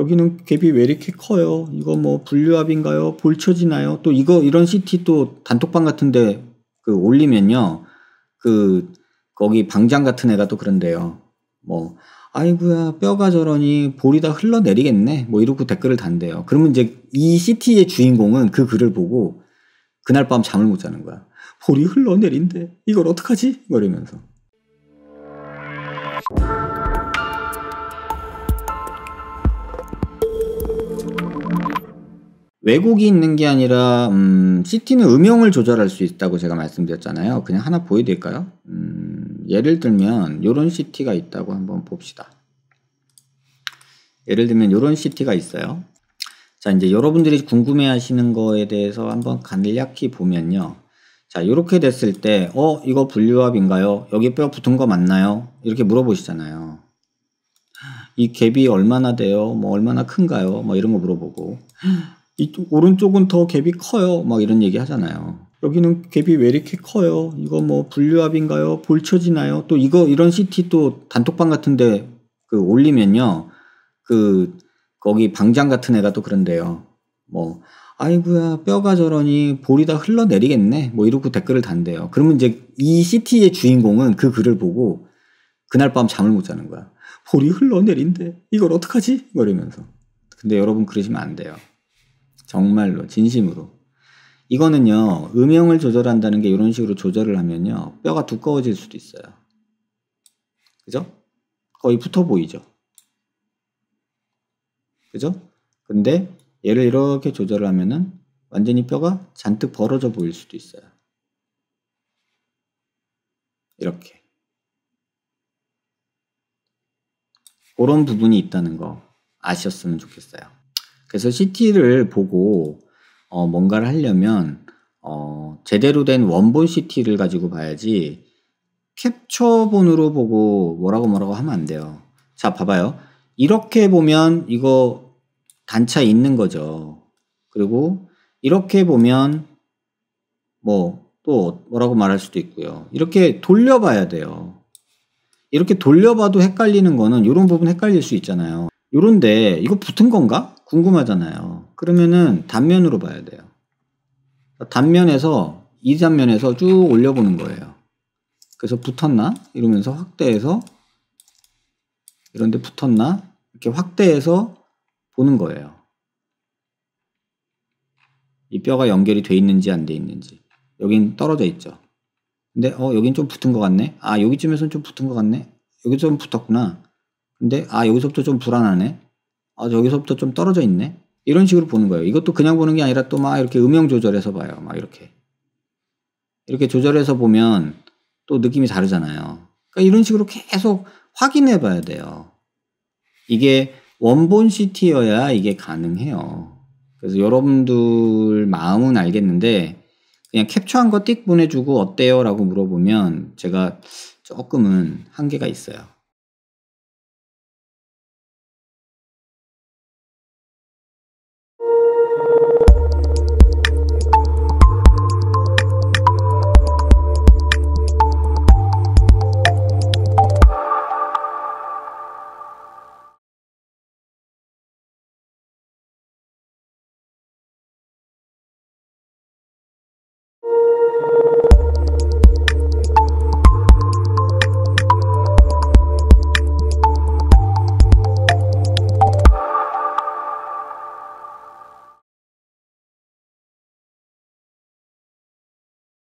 여기는 갭이 왜 이렇게 커요? 이거 뭐 분류합인가요? 볼처지나요또 이거 이런 시티 또 단톡방 같은데 그 올리면요. 그 거기 방장 같은 애가 또 그런데요. 뭐 아이구야 뼈가 저러니 볼이 다 흘러내리겠네. 뭐 이러고 댓글을 단대요. 그러면 이제 이 시티의 주인공은 그 글을 보고 그날 밤 잠을 못 자는 거야. 볼이 흘러내린대. 이걸 어떡하지? 뭐 이러면서. 왜곡이 있는 게 아니라 음, CT는 음영을 조절할 수 있다고 제가 말씀드렸잖아요. 그냥 하나 보여드릴까요? 음, 예를 들면 이런 CT가 있다고 한번 봅시다. 예를 들면 이런 CT가 있어요. 자 이제 여러분들이 궁금해하시는 거에 대해서 한번 간략히 보면요. 자 이렇게 됐을 때어 이거 분류합인가요? 여기 뼈 붙은 거 맞나요? 이렇게 물어보시잖아요. 이 갭이 얼마나 돼요? 뭐 얼마나 큰가요? 뭐 이런 거 물어보고 이쪽 오른쪽은 더 갭이 커요. 막 이런 얘기 하잖아요. 여기는 갭이 왜 이렇게 커요? 이거 뭐 분류합인가요? 볼쳐지나요? 또 이거 이런 시티 또 단톡방 같은데 그 올리면요. 그 거기 방장 같은 애가 또 그런데요. 뭐 아이구야 뼈가 저러니 볼이 다 흘러내리겠네 뭐 이러고 댓글을 단대요. 그러면 이제 이 시티의 주인공은 그 글을 보고 그날 밤 잠을 못 자는 거야. 볼이 흘러내린대 이걸 어떡하지? 이러면서 근데 여러분 그러시면 안 돼요. 정말로 진심으로. 이거는요 음영을 조절한다는 게 이런 식으로 조절을 하면요 뼈가 두꺼워질 수도 있어요. 그죠? 거의 붙어 보이죠. 그죠? 근데 얘를 이렇게 조절을 하면은 완전히 뼈가 잔뜩 벌어져 보일 수도 있어요. 이렇게. 그런 부분이 있다는 거 아셨으면 좋겠어요. 그래서 시티를 보고 어, 뭔가를 하려면 어, 제대로 된 원본 시티를 가지고 봐야지 캡처본으로 보고 뭐라고 뭐라고 하면 안 돼요. 자, 봐봐요. 이렇게 보면 이거 단차 있는 거죠. 그리고 이렇게 보면 뭐 또 뭐라고 말할 수도 있고요. 이렇게 돌려봐야 돼요. 이렇게 돌려봐도 헷갈리는 거는 이런 부분 헷갈릴 수 있잖아요. 요런데 이거 붙은 건가? 궁금하잖아요. 그러면은 단면으로 봐야 돼요. 단면에서 이 단면에서 쭉 올려보는 거예요. 그래서 붙었나? 이러면서 확대해서 이런데 붙었나? 이렇게 확대해서 보는 거예요. 이 뼈가 연결이 돼 있는지 안 돼 있는지. 여긴 떨어져 있죠. 근데 어 여긴 좀 붙은 것 같네. 아 여기쯤에선 좀 붙은 것 같네. 여기 좀 붙었구나. 근데 아 여기서부터 좀 불안하네. 아, 여기서부터 좀 떨어져 있네. 이런 식으로 보는 거예요. 이것도 그냥 보는 게 아니라 또 막 이렇게 음영 조절해서 봐요. 막 이렇게. 이렇게 조절해서 보면 또 느낌이 다르잖아요. 그러니까 이런 식으로 계속 확인해 봐야 돼요. 이게 원본 시티여야 이게 가능해요. 그래서 여러분들 마음은 알겠는데 그냥 캡처한 거 띡 보내주고 어때요? 라고 물어보면 제가 조금은 한계가 있어요.